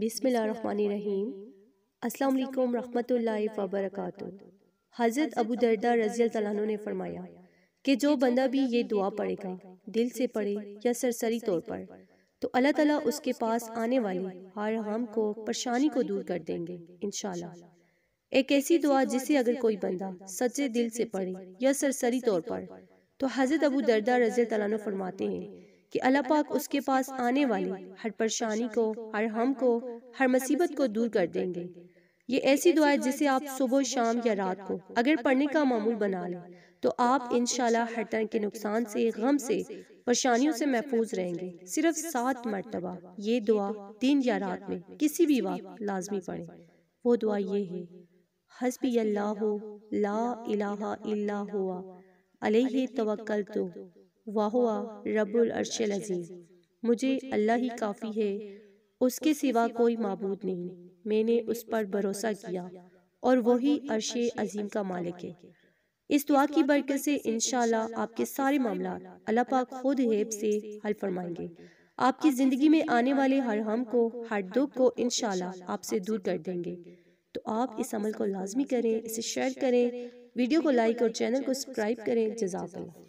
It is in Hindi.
बिसमीम अस्सलाम रहमतुल्लाहि व बरकातहू हज़रत अबू दर्दा रजी तैन ने फरमाया कि जो बंदा भी ये दुआ पढ़ेगा दिल से पढ़े या सरसरी तौर पर तो अल्लाह ताला उसके पास आने वाले हर हम को परेशानी को दूर कर देंगे इन एक ऐसी दुआ जिसे अगर कोई बंदा सच्चे दिल से पढ़े या सरसरी तौर पर तो हज़रत अबू दर्दा रजी तैन फरमाते हैं कि अल्लाह पाक उसके पास आने वाली हर परेशानी को हर हम को हर मुसीबत को दूर कर देंगे ये ऐसी दुआ है जिसे आप सुबह शाम या रात को अगर पढ़ने का मामूल बना लें तो, तो आप इन हर तरह के नुकसान से गम से परेशानियों से महफूज रहेंगे सिर्फ सात मरतबा ये दुआ दिन या रात में किसी भी वक्त लाजमी पढ़ें वो दुआ ये है हसबी अल्लाह ला इलाहा इल्ला हुआ अलैहि तवक्कल तो वाह रबुल अरशल अजीम मुझे अल्लाह ही काफ़ी है उसके सिवा कोई मबूद नहीं मैंने उस पर भरोसा किया और वही अरश अजीम का मालिक है इस दुआ की बरकत से इन आपके सारे मामला अल्लाह पाक खुद हेब से हल फरमाएंगे आपकी ज़िंदगी में आने वाले हर हम को हर दुख को इन आपसे दूर कर देंगे तो आप इस अमल को लाजमी करें इसे शेयर करें वीडियो को लाइक और चैनल को सब्सक्राइब करें जजाकल्ला